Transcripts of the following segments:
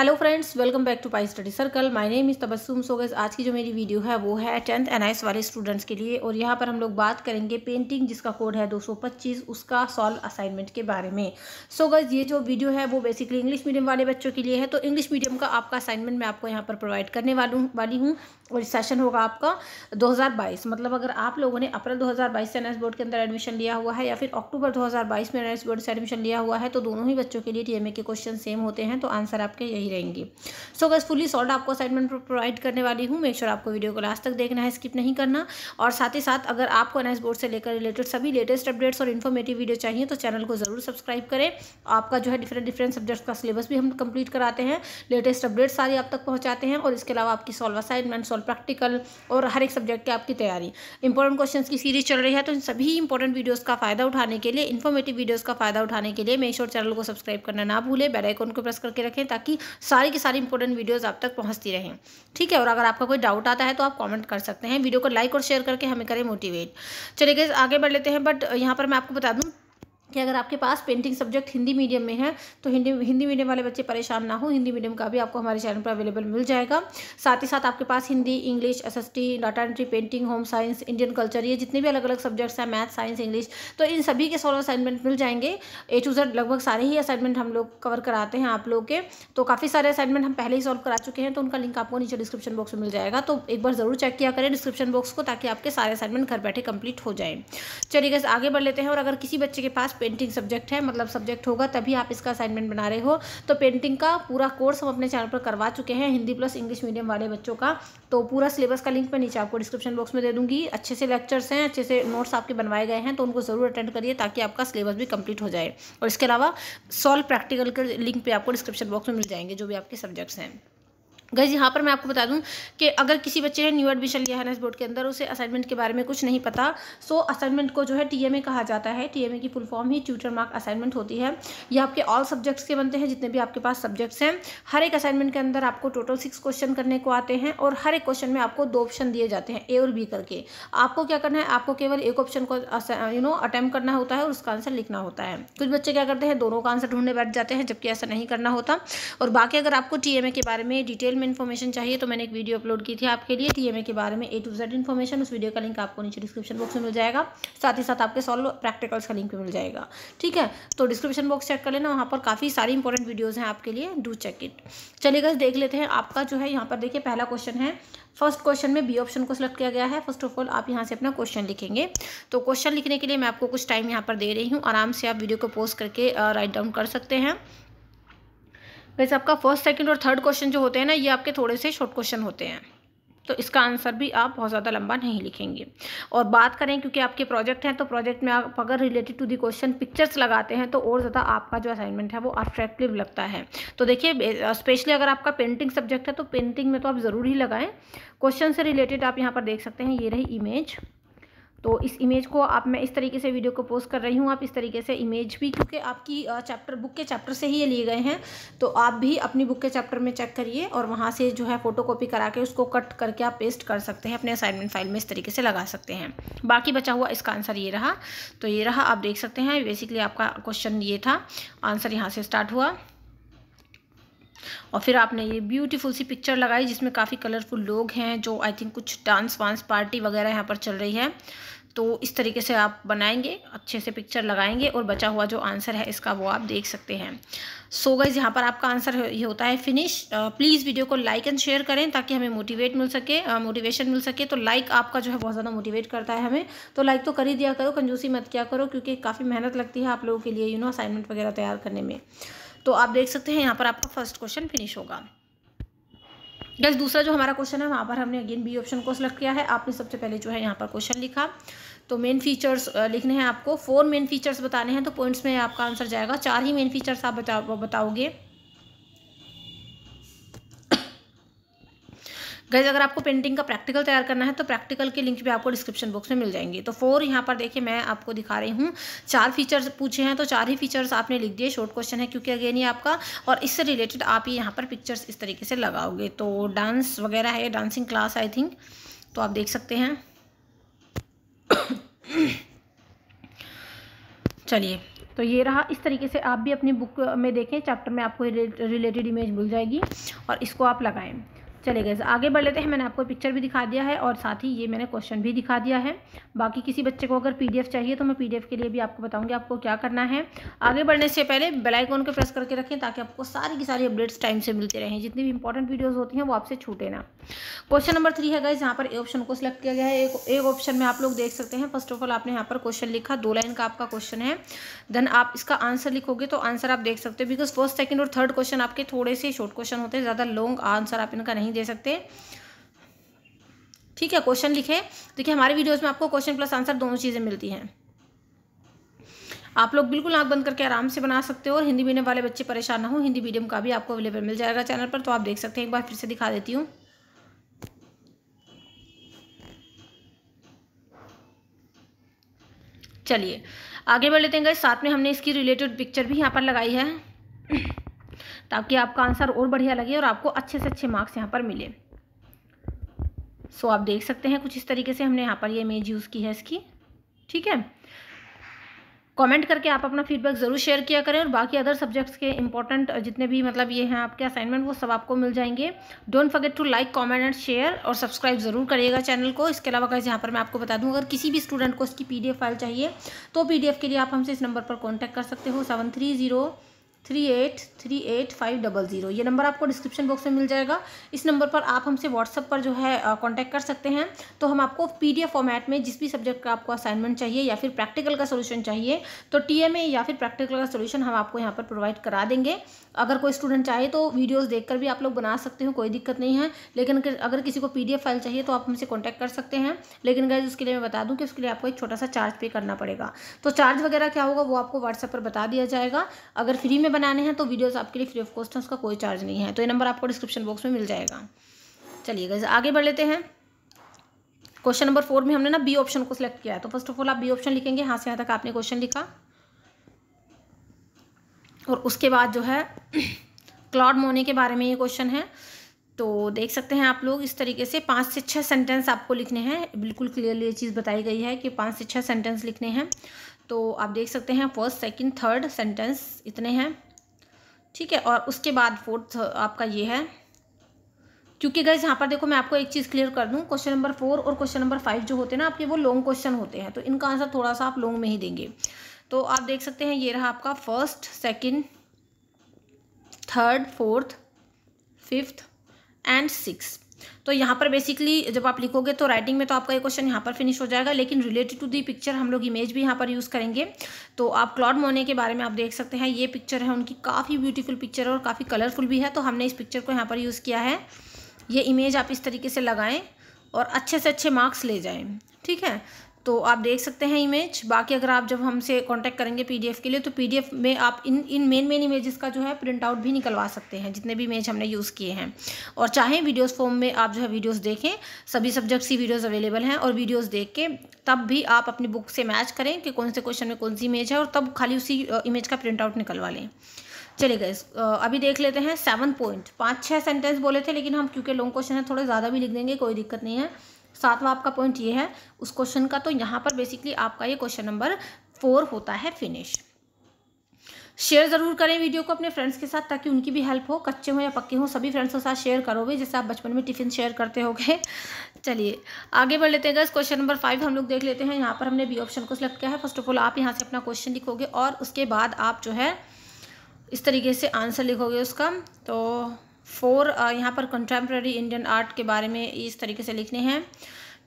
hello friends welcome back to pi study circle my name is Tabassum सोगस आज की जो मेरी वीडियो है वो है टेंथ एन वाले स्टूडेंट्स के लिए और यहाँ पर हम लोग बात करेंगे पेंटिंग जिसका कोड है 225 उसका सॉल्व असाइनमेंट के बारे में सोगस so ये जो वीडियो है वो बेसिकली इंग्लिश मीडियम वाले बच्चों के लिए है तो इंग्लिश मीडियम का आपका असाइनमेंट मैं आपको यहाँ पर प्रोवाइड करने वालू वाली हूँ और सेशन होगा आपका 2022 मतलब अगर आप लोगों ने अप्रैल 2022 से एन बोर्ड के अंदर एडमिशन लिया हुआ है या फिर अक्टूबर 2022 में एन बोर्ड से एडमिशन लिया हुआ है तो दोनों ही बच्चों के लिए टीएमए के क्वेश्चन सेम होते हैं तो आंसर आपके यही रहेंगे सो अगर फुली सॉल्व आपको असाइनमेंट प्रोवाइड करने वाली हूँ मेक श्योर आपको वीडियो को लास्ट तक देखना है स्किप नहीं करना और साथ ही साथ अगर आपको एन बोर्ड से लेकर रिलेटेड सभी लेटेस्ट अपडेट्स और इन्फॉर्मेटिव वीडियो चाहिए तो चैनल को ज़रूर सब्सक्राइब करें आपका जो है डिफरेंट डिफरेंट सब्जेक्ट्स का सिलेबस भी हम कंप्लीट कराते हैं लेटेस्ट अपडेट्स सारी आप तक पहुँचाते हैं और इसके अलावा आपकी सॉल्व असाइनमेंट सॉल्व और प्रैक्टिकल और हर एक सब्जेक्ट की आपकी तैयारी इंपॉर्टेंट क्वेश्चन की सीरीज चल रही है तो इन सभी इंपॉर्टेंट वीडियोज़ का फ़ायदा उठाने के लिए इन्फॉर्मेटिव वीडियोज़ का फ़ायदा उठाने के लिए मेरे शोर चैनल को सब्सक्राइब करना ना भूलें बेलाइकॉन को प्रेस करके रखें ताकि सारी की सारी इंपॉर्टेंट वीडियोज़ आप तक पहुँचती रहें ठीक है और अगर आपका कोई डाउट आता है तो आप कॉमेंट कर सकते हैं वीडियो को लाइक और शेयर करके हमें करें मोटिवेट चलिए गए आगे बढ़ लेते हैं बट यहाँ पर मैं आपको बता दूँ कि अगर आपके पास पेंटिंग सब्जेक्ट हिंदी मीडियम में है तो हिंदी हिंदी मीडियम वाले बच्चे परेशान ना हो हिंदी मीडियम का भी आपको हमारे चैनल पर अवेलेबल मिल जाएगा साथ ही साथ आपके पास Hindi English S S T data entry painting home science Indian culture ये जितने भी अलग अलग सब्जेक्ट्स हैं मैथ साइंस इंग्लिश तो इन सभी के सोलह असाइनमेंट मिल जाएंगे ए टू जेड लगभग सारे ही असाइनमेंट हम लोग कवर कराते हैं आप लोग के तो काफ़ी सारे असाइनमेंट हम पहले ही सॉल्व करा चुके हैं तो उनका लिंक आपको नीचे डिस्क्रिप्शन बॉक्स में मिल जाएगा तो एक बार ज़रूर चेक किया करें डिस्क्रिप्शन बॉक्स को ताकि आपके सारे असाइनमेंट घर बैठे कंप्लीट हो जाए चलिए आगे बढ़ लेते हैं और अगर किसी बच्चे के पास पेंटिंग सब्जेक्ट है मतलब सब्जेक्ट होगा तभी आप इसका असाइनमेंट बना रहे हो तो पेंटिंग का पूरा कोर्स हम अपने चैनल पर करवा चुके हैं हिंदी प्लस इंग्लिश मीडियम वाले बच्चों का तो पूरा सिलेबस का लिंक मैं नीचे आपको डिस्क्रिप्शन बॉक्स में दे दूंगी अच्छे से लेक्चर्स हैं अच्छे से नोट्स आपके बनवाए गए हैं तो उनको ज़रूर अटेंड करिए ताकि आपका सिलेबस भी कंप्लीट हो जाए और इसके अलावा सॉल्व प्रैक्टिकल के लिंक पर आपको डिस्क्रिप्शन बॉक्स में मिल जाएंगे जो भी आपके सब्जेक्ट्स हैं गैस यहाँ पर मैं आपको बता दूँ कि अगर किसी बच्चे ने न्यू एडमिशन लिया है नेस बोर्ड के अंदर उसे असाइनमेंट के बारे में कुछ नहीं पता सो असाइनमेंट को जो है टीएमए कहा जाता है टीएमए की फुल फॉर्म ही ट्यूटर मार्क असाइनमेंट होती है ये आपके ऑल सब्जेक्ट्स के बनते हैं जितने भी आपके पास सब्जेक्ट्स हैं हर एक असाइनमेंट के अंदर आपको टोटल सिक्स क्वेश्चन करने को आते हैं और हर एक क्वेश्चन में आपको दो ऑप्शन दिए जाते हैं ए और बी करके आपको क्या करना है आपको केवल एक ऑप्शन को यू नो अटैम्प्ट करना होता है और उसका आंसर लिखना होता है कुछ बच्चे क्या करते हैं दोनों का आंसर ढूंढने बैठ जाते हैं जबकि ऐसा नहीं करना होता और बाकी अगर आपको टी के बारे में डिटेल में इन्फॉर्मेशन चाहिए तो मैंने एक वीडियो अपलोड की थी आपके लिए टी के बारे में ए टू जेड इन्फॉर्मेशन उस वीडियो का लिंक आपको नीचे डिस्क्रिप्शन बॉक्स में मिल जाएगा साथ ही साथ आपके सॉल्व प्रैक्टिकल्स का लिंक भी मिल जाएगा ठीक है तो डिस्क्रिप्शन बॉक्स चेक कर लेना वहाँ पर काफ़ी सारी इंपॉर्टेंट वीडियोज़ हैं आपके लिए डू चेक इट चलिए गए देख लेते हैं आपका जो है यहाँ पर देखिए पहला क्वेश्चन है फर्स्ट क्वेश्चन में बी ऑप्शन को सिलेक्ट किया गया है फर्स्ट ऑफ ऑल आप यहाँ से अपना क्वेश्चन लिखेंगे तो क्वेश्चन लिखने के लिए मैं आपको कुछ टाइम यहाँ पर दे रही हूँ आराम से आप वीडियो को पोस्ट करके राइट डाउन कर सकते हैं वैसे आपका फर्स्ट सेकंड और थर्ड क्वेश्चन जो होते हैं ना ये आपके थोड़े से शॉर्ट क्वेश्चन होते हैं तो इसका आंसर भी आप बहुत ज़्यादा लंबा नहीं लिखेंगे और बात करें क्योंकि आपके प्रोजेक्ट हैं तो प्रोजेक्ट में आप अगर related to the question pictures लगाते हैं तो और ज़्यादा आपका जो असाइनमेंट है वो अट्रैक्टिव लगता है तो देखिए स्पेशली अगर आपका पेंटिंग सब्जेक्ट है तो पेंटिंग में तो आप ज़रूर ही लगाएं क्वेश्चन से रिलेटेड आप यहाँ पर देख सकते हैं ये रही इमेज तो इस इमेज को आप मैं इस तरीके से वीडियो को पोस्ट कर रही हूँ आप इस तरीके से इमेज भी क्योंकि आपकी चैप्टर बुक के चैप्टर से ही ये लिए गए हैं तो आप भी अपनी बुक के चैप्टर में चेक करिए और वहाँ से जो है फ़ोटो कॉपी करा के उसको कट करके आप पेस्ट कर सकते हैं अपने असाइनमेंट फाइल में इस तरीके से लगा सकते हैं बाकी बचा हुआ इसका आंसर ये रहा तो ये रहा आप देख सकते हैं बेसिकली आपका क्वेश्चन ये था आंसर यहाँ से स्टार्ट हुआ और फिर आपने ये ब्यूटीफुल सी पिक्चर लगाई जिसमें काफ़ी कलरफुल लोग हैं जो आई थिंक कुछ डांस वांस पार्टी वगैरह यहाँ पर चल रही है तो इस तरीके से आप बनाएंगे अच्छे से पिक्चर लगाएंगे और बचा हुआ जो आंसर है इसका वो आप देख सकते हैं सो गाइज यहाँ पर आपका आंसर ये होता है फिनिश प्लीज़ वीडियो को लाइक एंड शेयर करें ताकि हमें मोटिवेट मिल सके मोटिवेशन मिल सके तो लाइक आपका जो है बहुत ज़्यादा मोटिवेट करता है हमें तो लाइक तो कर ही दिया करो कंजूसी मत क्या करो क्योंकि काफ़ी मेहनत लगती है आप लोगों के लिए यू नो असाइनमेंट वगैरह तैयार करने में तो आप देख सकते हैं यहाँ पर आपका फर्स्ट क्वेश्चन फिनिश होगा गैस दूसरा जो हमारा क्वेश्चन है वहाँ पर हमने अगेन बी ऑप्शन को सिलेक्ट किया है आपने सबसे पहले जो है यहाँ पर क्वेश्चन लिखा तो मेन फीचर्स लिखने हैं आपको फोर मेन फीचर्स बताने हैं तो पॉइंट्स में आपका आंसर जाएगा चार ही मेन फीचर्स आप बता बताओगे गैज अगर आपको पेंटिंग का प्रैक्टिकल तैयार करना है तो प्रैक्टिकल के लिंक भी आपको डिस्क्रिप्शन बॉक्स में मिल जाएंगे तो फोर यहाँ पर देखिए मैं आपको दिखा रही हूँ चार फीचर्स पूछे हैं तो चार ही फीचर्स आपने लिख दिए शॉर्ट क्वेश्चन है क्योंकि अगेन ये आपका और इससे रिलेटेड आप ये यहाँ पर पिक्चर्स इस तरीके से लगाओगे तो डांस वगैरह है डांसिंग क्लास आई थिंक तो आप देख सकते हैं चलिए तो ये रहा इस तरीके से आप भी अपनी बुक में देखें चैप्टर में आपको रिलेटेड इमेज मिल जाएगी और इसको आप लगाएं चले गए आगे बढ़ लेते हैं मैंने आपको पिक्चर भी दिखा दिया है और साथ ही ये मैंने क्वेश्चन भी दिखा दिया है बाकी किसी बच्चे को अगर पीडीएफ चाहिए तो मैं पीडीएफ के लिए भी आपको बताऊंगी आपको क्या करना है आगे बढ़ने से पहले बेल आइकन को प्रेस करके रखें ताकि आपको सारी की सारी अपडेट्स टाइम से मिलते रहें जितनी भी इंपॉर्टेंट वीडियोज़ होती हैं वो आपसे छूटे ना क्वेश्चन नंबर थ्री है गाइज यहाँ पर ए ऑप्शन को सिलेक्ट किया गया है एक ऑप्शन में आप लोग देख सकते हैं फर्स्ट ऑफ ऑल आपने यहाँ पर क्वेश्चन लिखा दो लाइन का आपका क्वेश्चन है देन आप इसका आंसर लिखोगे तो आंसर आप देख सकते हो बिकॉज फर्स्ट सेकेंड और थर्ड क्वेश्चन आपके थोड़े से शॉर्ट क्वेश्चन होते हैं ज़्यादा लॉन्ग आंसर आप इनका नहीं नहीं दे सकते ठीक है क्वेश्चन लिखे देखिए हमारे वीडियोज़ में आपको क्वेश्चन प्लस आंसर दोनों चीज़ें मिलती हैं आप लोग बिल्कुल आंख बंद करके आराम से बना सकते हो और हिंदी मीडियम वाले बच्चे परेशान ना हो हिंदी मीडियम का भी आपको अवेलेबल मिल जाएगा चैनल पर तो आप देख सकते हैं एक बार फिर से दिखा देती हूँ चलिए आगे बढ़ लेते हैं गए साथ में हमने इसकी रिलेटेड पिक्चर भी यहाँ पर लगाई है ताकि आपका आंसर और बढ़िया लगे और आपको अच्छे से अच्छे मार्क्स यहाँ पर मिले सो आप देख सकते हैं कुछ इस तरीके से हमने यहाँ पर ये इमेज यूज़ की है इसकी ठीक है कमेंट करके आप अपना फीडबैक ज़रूर शेयर किया करें और बाकी अदर सब्जेक्ट्स के इंपॉर्टेंट जितने भी मतलब ये हैं आपके असाइनमेंट वो सब आपको मिल जाएंगे don't forget to like comment and share और सब्सक्राइब ज़रूर करिएगा चैनल को इसके अलावा अगर यहाँ पर मैं आपको बता दूँ अगर किसी भी स्टूडेंट को इसकी पी फाइल चाहिए तो पी के लिए आप हमसे इस नंबर पर कॉन्टैक्ट कर सकते हो seven three zero three eight three eight five double zero ये नंबर आपको डिस्क्रिप्शन बॉक्स में मिल जाएगा इस नंबर पर आप हमसे व्हाट्सअप पर जो है कांटेक्ट कर सकते हैं तो हम आपको पीडीएफ फॉर्मेट में जिस भी सब्जेक्ट का आपको असाइनमेंट चाहिए या फिर प्रैक्टिकल का सोल्यूशन चाहिए तो टीएमए या फिर प्रैक्टिकल का सोल्यूशन हम आपको यहाँ पर प्रोवाइड करा देंगे अगर कोई स्टूडेंट चाहे तो वीडियोज़ देख भी आप लोग बना सकते हो कोई दिक्कत नहीं है लेकिन अगर किसी को पी फाइल चाहिए तो आप हमसे कॉन्टैक्ट कर सकते हैं लेकिन गैज उसके लिए मैं बता दूँ कि उसके लिए आपको एक छोटा सा चार्ज पे करना पड़ेगा तो चार्ज वगैरह क्या होगा वो आपको व्हाट्सएप पर बता दिया जाएगा अगर फ्री में में बनाने हैं तो वीडियोस आपके लिए फ्री ऑफ कॉस्ट है उसका कोई चार्ज नहीं है तो ये नंबर आपको डिस्क्रिप्शन बॉक्स में मिल जाएगा चलिए गैस आगे बढ़ लेते हैं क्वेश्चन नंबर फोर में हमने ना बी ऑप्शन को सिलेक्ट किया है तो फर्स्ट ऑफ ऑल आप बी ऑप्शन लिखेंगे हाँ से यहाँ तक आपने क्वेश्चन लिखा और उसके बाद जो है क्लॉड मोने के बारे में ये क्वेश्चन है तो देख सकते हैं आप लोग इस तरीके से पाँच से छः सेंटेंस आपको लिखने हैं बिल्कुल क्लियरली ये चीज़ बताई गई है कि पाँच से छः सेंटेंस लिखने हैं तो आप देख सकते हैं फर्स्ट सेकंड थर्ड सेंटेंस इतने हैं ठीक है और उसके बाद फोर्थ आपका ये है क्योंकि गैस यहाँ पर देखो मैं आपको एक चीज़ क्लियर कर दूँ क्वेश्चन नंबर फोर और क्वेश्चन नंबर फाइव जो होते हैं ना आपके वो लॉन्ग क्वेश्चन होते हैं तो इनका आंसर थोड़ा सा आप लॉन्ग में ही देंगे तो आप देख सकते हैं ये रहा आपका first second third fourth fifth and six तो यहाँ पर बेसिकली जब आप लिखोगे तो राइटिंग में तो आपका ये क्वेश्चन यहाँ पर फिनिश हो जाएगा लेकिन रिलेटेड टू दी पिक्चर हम लोग इमेज भी यहाँ पर यूज़ करेंगे तो आप क्लॉड मोने के बारे में आप देख सकते हैं ये पिक्चर है उनकी काफ़ी ब्यूटीफुल पिक्चर है और काफ़ी कलरफुल भी है तो हमने इस पिक्चर को यहाँ पर यूज़ किया है ये इमेज आप इस तरीके से लगाएँ और अच्छे से अच्छे मार्क्स ले जाएँ ठीक है तो आप देख सकते हैं इमेज बाकी अगर आप जब हमसे कांटेक्ट करेंगे पीडीएफ के लिए तो पीडीएफ में आप इन इन मेन मेन इमेजेस का जो है प्रिंट आउट भी निकलवा सकते हैं जितने भी इमेज हमने यूज़ किए हैं और चाहें वीडियोस फॉर्म में आप जो है वीडियोस देखें सभी सब्जेक्ट्स की वीडियोस अवेलेबल हैं और वीडियोस देख के तब भी आप अपनी बुक से मैच करें कि कौन से क्वेश्चन में कौन सी इमेज है और तब खाली उसी इमेज का प्रिंट आउट निकलवा लें चले गए अभी देख लेते हैं सेवन पॉइंट पाँच छः सेंटेंस बोले थे लेकिन हम क्योंकि लॉन्ग क्वेश्चन है थोड़े ज़्यादा भी लिख देंगे कोई दिक्कत नहीं है सातवां आपका पॉइंट ये है उस क्वेश्चन का तो यहाँ पर बेसिकली आपका ये क्वेश्चन नंबर फोर होता है फिनिश शेयर ज़रूर करें वीडियो को अपने फ्रेंड्स के साथ ताकि उनकी भी हेल्प हो कच्चे हो या पक्के हो सभी फ्रेंड्स के साथ शेयर करोगे जैसे आप बचपन में टिफिन शेयर करते होगे चलिए आगे बढ़ लेते हैं गैस क्वेश्चन नंबर फाइव हम लोग देख लेते हैं यहाँ पर हमने बी ऑप्शन को सिलेक्ट किया है फर्स्ट ऑफ ऑल आप यहाँ से अपना क्वेश्चन लिखोगे और उसके बाद आप जो है इस तरीके से आंसर लिखोगे उसका तो फोर यहाँ पर कंटेम्प्रेरी इंडियन आर्ट के बारे में इस तरीके से लिखने हैं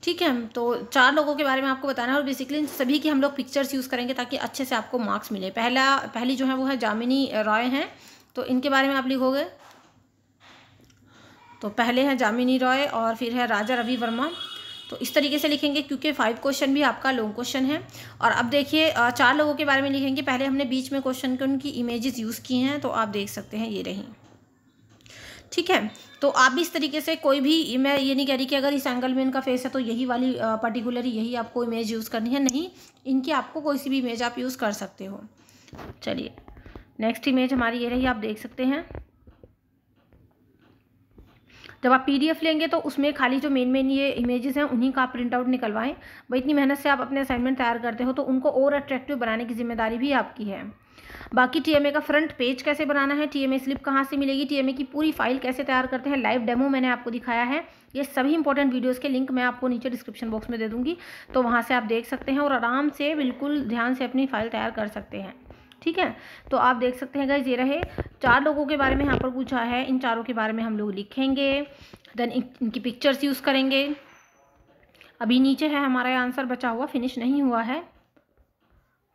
ठीक है तो चार लोगों के बारे में आपको बताना है और बेसिकली सभी की हम लोग पिक्चर्स यूज़ करेंगे ताकि अच्छे से आपको मार्क्स मिले पहला पहली जो है वो है जामिनी रॉय हैं तो इनके बारे में आप लिखोगे तो पहले हैं जामिनी रॉय और फिर है राजा रवि वर्मा तो इस तरीके से लिखेंगे क्योंकि फाइव क्वेश्चन भी आपका लॉन्ग क्वेश्चन है और अब देखिए चार लोगों के बारे में लिखेंगे पहले हमने बीच में क्वेश्चन के उनकी इमेजेस यूज़ की हैं तो आप देख सकते हैं ये रहीं ठीक है तो आप भी इस तरीके से कोई भी मैं ये नहीं कह रही कि अगर इस एंगल में इनका फेस है तो यही वाली पर्टिकुलरली यही आपको इमेज यूज़ करनी है नहीं इनकी आपको कोई सी भी इमेज आप यूज़ कर सकते हो चलिए नेक्स्ट इमेज हमारी ये रही आप देख सकते हैं जब आप पीडीएफ लेंगे तो उसमें खाली जो मेन मेन ये इमेजेस हैं उन्हीं का आप प्रिंट आउट निकलवाएं भाई इतनी मेहनत से आप अपने असाइनमेंट तैयार करते हो तो उनको और अट्रैक्टिव बनाने की जिम्मेदारी भी आपकी है बाकी टीएमए का फ्रंट पेज कैसे बनाना है टीएमए स्लिप कहाँ से मिलेगी टीएमए की पूरी फाइल कैसे तैयार करते हैं लाइव डेमो मैंने आपको दिखाया है ये सभी इंपॉर्टेंट वीडियोस के लिंक मैं आपको नीचे डिस्क्रिप्शन बॉक्स में दे दूंगी तो वहाँ से आप देख सकते हैं और आराम से बिल्कुल ध्यान से अपनी फाइल तैयार कर सकते हैं ठीक है तो आप देख सकते हैं गाइज ये रहे चार लोगों के बारे में यहाँ पर पूछा है इन चारों के बारे में हम लोग लिखेंगे देन इनकी पिक्चर्स यूज़ करेंगे अभी नीचे है हमारा आंसर बचा हुआ फिनिश नहीं हुआ है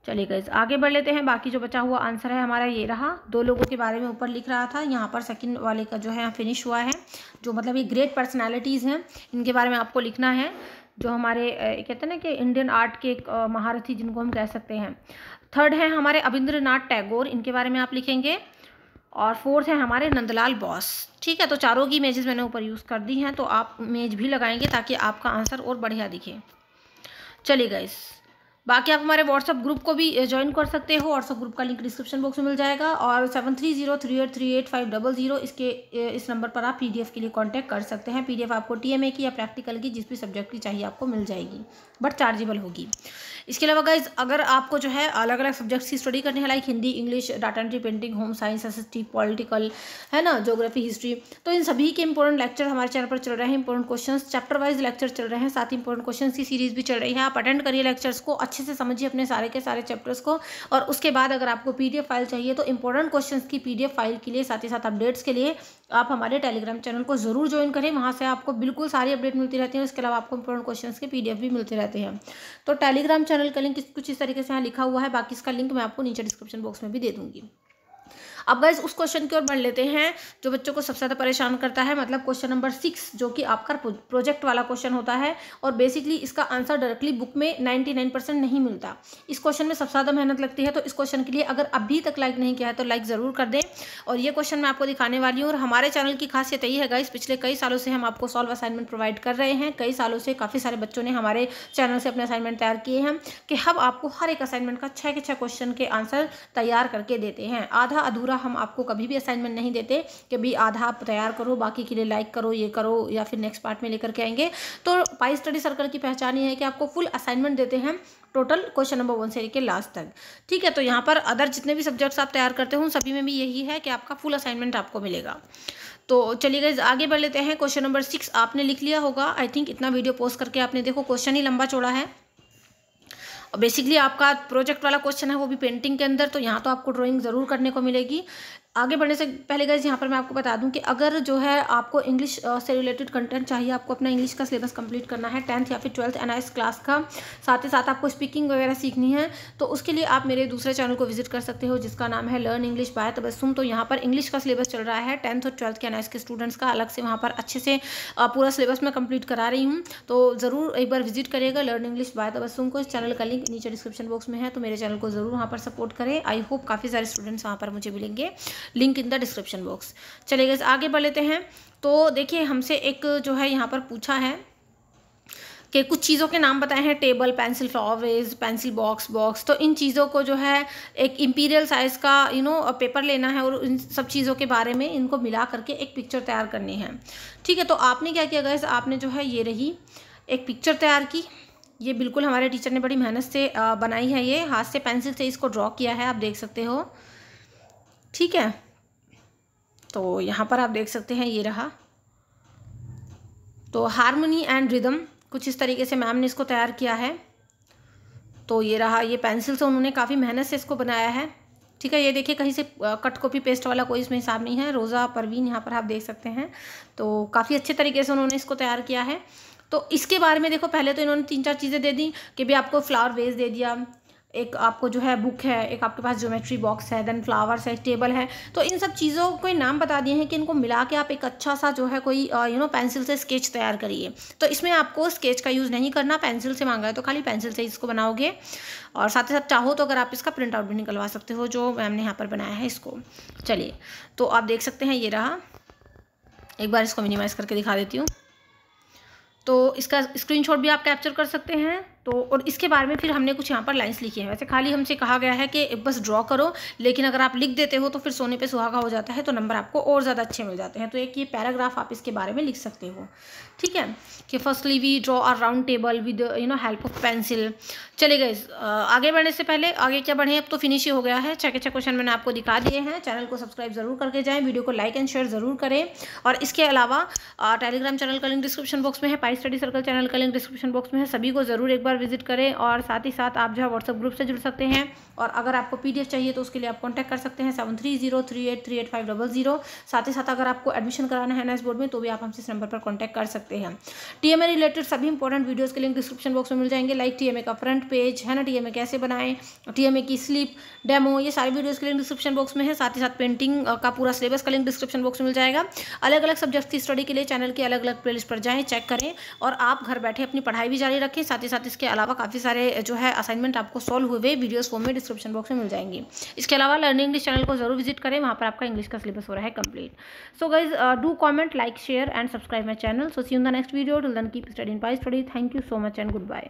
चलिए गई आगे बढ़ लेते हैं बाकी जो बचा हुआ आंसर है हमारा ये रहा दो लोगों के बारे में ऊपर लिख रहा था यहाँ पर सेकंड वाले का जो है फिनिश हुआ है जो मतलब ये ग्रेट पर्सनालिटीज़ हैं इनके बारे में आपको लिखना है जो हमारे कहते हैं ना कि इंडियन आर्ट के एक महारथी जिनको हम कह सकते हैं थर्ड है हमारे अविंद्र टैगोर इनके बारे में आप लिखेंगे और फोर्थ है हमारे नंदलाल बॉस ठीक है तो चारों की इमेजेस मैंने ऊपर यूज़ कर दी हैं तो आप इमेज भी लगाएंगे ताकि आपका आंसर और बढ़िया दिखे चलिए गाइज़ बाकी आप हमारे व्हाट्सअप ग्रुप को भी ज्वाइन कर सकते हो व्हाट्सअप ग्रुप का लिंक डिस्क्रिप्शन बॉक्स में मिल जाएगा और seven three zero three eight three eight five double zero इसके इस नंबर पर आप पीडीएफ के लिए कॉन्टैक्ट कर सकते हैं पीडीएफ आपको टीएमए की या प्रैक्टिकल की जिस भी सब्जेक्ट की चाहिए आपको मिल जाएगी बट चार्जेबल होगी इसके अलावा गाइज अगर आपको जो है अलग अलग सब्जेक्ट्स की स्टडी करनी है like Hindi English data entry painting home science SST political है ना जोग्राफी हिस्ट्री तो इन सभी के इंपॉर्टेंट लेक्चर हमारे चैनल पर चल रहे हैं important question chapter wise lecture चल रहे हैं साथ ही इंपॉर्टेंट क्वेश्चन की सीरीज भी चल रही है आप अटेंड करिए लेक्चर्स को अच्छे से समझिए अपने सारे के सारे चैप्टर्स को और उसके बाद अगर आपको पी फाइल चाहिए तो इंपॉर्टेंट क्वेश्चन की पी फाइल के लिए साथ ही साथ अपडेट्स के लिए आप हमारे टेलीग्राम चैनल को जरूर ज्वाइन करें वहाँ से आपको बिल्कुल सारी अपडेट मिलती रहती है उसके अलावा आपको इंपॉर्टेंट क्वेश्चन के पी भी मिलते रहते हैं तो टेलीग्राम चैनल चैनल का लिंक कुछ इस तरीके से यहाँ लिखा हुआ है बाकी इसका लिंक मैं आपको नीचे डिस्क्रिप्शन बॉक्स में भी दे दूँगी अब गाइज उस क्वेश्चन की ओर बढ़ लेते हैं जो बच्चों को सबसे ज़्यादा परेशान करता है मतलब क्वेश्चन नंबर सिक्स जो कि आपका प्रोजेक्ट वाला क्वेश्चन होता है और बेसिकली इसका आंसर डायरेक्टली बुक में नाइन्टी नाइन परसेंट नहीं मिलता इस क्वेश्चन में सबसे ज़्यादा मेहनत लगती है तो इस क्वेश्चन के लिए अगर अभी तक लाइक नहीं किया है तो लाइक ज़रूर कर दें और ये क्वेश्चन मैं आपको दिखाने वाली हूँ और हमारे चैनल की खासियत यही है गाइज पिछले कई सालों से हम आपको सॉल्व असाइनमेंट प्रोवाइड कर रहे हैं कई सालों से काफ़ी सारे बच्चों ने हमारे चैनल से अपने असाइनमेंट तैयार किए हैं कि हम आपको हर एक असाइनमेंट का छः के छः क्वेश्चन के आंसर तैयार करके देते हैं आधा अधूरा पूरा हम आपको कभी भी असाइनमेंट नहीं देते कि भी आधा आप तैयार करो बाकी के लिए लाइक करो ये करो या फिर नेक्स्ट पार्ट में लेकर के आएंगे तो पाई स्टडी सर्कल की पहचान ये है कि आपको फुल असाइनमेंट देते हैं टोटल क्वेश्चन नंबर वन से लेकर लास्ट तक ठीक है तो यहाँ पर अदर जितने भी सब्जेक्ट्स आप तैयार करते हो उन सभी में भी यही है कि आपका फुल असाइनमेंट आपको मिलेगा तो चलिए गई आगे बढ़ लेते हैं क्वेश्चन नंबर सिक्स आपने लिख लिया होगा आई थिंक इतना वीडियो पोस्ट करके आपने देखो क्वेश्चन ही लंबा चौड़ा है और बेसिकली आपका प्रोजेक्ट वाला क्वेश्चन है वो भी पेंटिंग के अंदर तो यहाँ तो आपको ड्राइंग ज़रूर करने को मिलेगी आगे बढ़ने से पहले गैस यहाँ पर मैं आपको बता दूँ कि अगर जो है आपको इंग्लिश uh, से रिलेटेड कंटेंट चाहिए आपको अपना इंग्लिश का सिलेबस कंप्लीट करना है टेंथ या फिर ट्वेल्थ एन क्लास का साथ ही साथ आपको स्पीकिंग वगैरह सीखनी है तो उसके लिए आप मेरे दूसरे चैनल को विजिट कर सकते हो जिसका नाम है लर्न इंग्लिश बाय तबसुम तो यहाँ पर इंग्लिश का सिलेबस चल रहा है टेंथ और ट्वेल्थ के एन के स्टूडेंट्स का अलग से वहाँ पर अच्छे से uh, पूरा सिलेबस मैं कंप्लीट करा रही हूँ तो ज़रूर एक बार विजिट करेगा लर्न इंग्लिश बाय तबसुम को इस चैनल का लिंक नीचे डिस्क्रिप्शन बॉक्स में है तो मेरे चैनल को ज़रूर वहाँ पर सपोर्ट करें आई होप काफ़ी सारे स्टूडेंट्स वहाँ पर मुझे मिलेंगे link in the description box चले गए आगे बढ़ लेते हैं तो देखिए हमसे एक जो है यहाँ पर पूछा है कि कुछ चीज़ों के नाम बताए हैं table pencil flowers pencil box box तो इन चीज़ों को जो है एक इम्पीरियल साइज़ का यू नो पेपर लेना है और इन सब चीज़ों के बारे में इनको मिला करके एक पिक्चर तैयार करनी है ठीक है तो आपने क्या किया गैस आपने जो है ये रही एक पिक्चर तैयार की ये बिल्कुल हमारे टीचर ने बड़ी मेहनत से बनाई है ये हाथ से पेंसिल से इसको ड्रॉ किया है आप देख सकते हो ठीक है तो यहाँ पर आप देख सकते हैं ये रहा तो हारमोनी एंड रिदम कुछ इस तरीके से मैम ने इसको तैयार किया है तो ये रहा ये पेंसिल से उन्होंने काफ़ी मेहनत से इसको बनाया है ठीक है ये देखिए कहीं से कट कॉपी पेस्ट वाला कोई इसमें हिसाब नहीं है रोज़ा परवीन यहाँ पर आप देख सकते हैं तो काफ़ी अच्छे तरीके से उन्होंने इसको तैयार किया है तो इसके बारे में देखो पहले तो इन्होंने तीन चार चीज़ें दे दी कि भी आपको फ्लावर वेज दे दिया एक आपको जो है बुक है एक आपके पास ज्योमेट्री बॉक्स है देन फ्लावर्स है टेबल है तो इन सब चीज़ों को नाम बता दिए हैं कि इनको मिला के आप एक अच्छा सा जो है कोई यू नो पेंसिल से स्केच तैयार करिए तो इसमें आपको स्केच का यूज़ नहीं करना पेंसिल से मांगा है तो खाली पेंसिल से इसको बनाओगे और साथ ही साथ चाहो तो अगर आप इसका प्रिंट आउट भी निकलवा सकते हो जो मैम ने यहाँ पर बनाया है इसको चलिए तो आप देख सकते हैं ये रहा एक बार इसको मिनिमाइज़ करके दिखा देती हूँ तो इसका स्क्रीनशॉट भी आप कैप्चर कर सकते हैं तो और इसके बारे में फिर हमने कुछ यहाँ पर लाइन्स लिखी है वैसे खाली हमसे कहा गया है कि बस ड्रॉ करो लेकिन अगर आप लिख देते हो तो फिर सोने पे सुहागा हो जाता है तो नंबर आपको और ज़्यादा अच्छे मिल जाते हैं तो एक ये पैराग्राफ आप इसके बारे में लिख सकते हो ठीक है कि firstly we draw are round table with you know help of pencil चले गए आगे बढ़ने से पहले आगे क्या बढ़े अब तो फिनिश ही हो गया है छः के छः क्वेश्चन मैंने आपको दिखा दिए हैं चैनल को सब्सक्राइब ज़रूर करके जाएँ वीडियो को लाइक एंड शेयर ज़रूर करें और इसके अलावा टेलीग्राम चैनल का लिंक डिस्क्रिप्शन बॉक्स में है पाई स्टडी सर्कल चैनल का लिंक डिस्क्रिप्शन बॉक्स में है सभी को ज़रूर एक बार बार विजिट करें और साथ ही साथ आप जो है व्हाट्सअप ग्रुप से जुड़ सकते हैं और अगर आपको पीडीएफ चाहिए तो उसके लिए आप कॉन्टैक्ट कर सकते हैं seven three zero three eight three eight five double zero साथ ही साथ अगर आपको एडमिशन कराना है एनएस बोर्ड में तो भी आप हमसे इस नंबर पर कॉन्टैक्ट कर सकते हैं टीएमए रिलेटेड सभी इंपॉर्टेंट वीडियोज़ के लिंक डिस्क्रिप्शन बॉक्स में मिल जाएंगे लाइक टीएमए का फ्रंट पेज है ना टीएमए कैसे बनाएं टीएमए की स्लिप डेमो ये सारी वीडियोज़ के लिंक डिस्क्रिप्शन बॉक्स में है साथ ही साथ पेंटिंग का पूरा सिलेबस का लिंक डिस्क्रिप्शन बॉक्स में मिल जाएगा अलग अलग सब्जेक्ट की स्टडी के लिए चैनल के अलग अलग प्लेलिस्ट पर जाएँ चेक करें और आप घर बैठे अपनी पढ़ाई भी जारी रखें साथ ही साथ इसके अलावा काफ़ी सारे जो है असाइनमेंट आपको सॉल्व हुए वीडियोस फॉर्म में डिस्क्रिप्शन बॉक्स में मिल जाएंगी इसके अलावा लर्निंग इंग्लिश चैनल को जरूर विजिट करें वहाँ पर आपका इंग्लिश का सिलेबस हो रहा है complete so guys do comment like share and subscribe my channel so see in the next video to then keep studying bye study thank you so much and good bye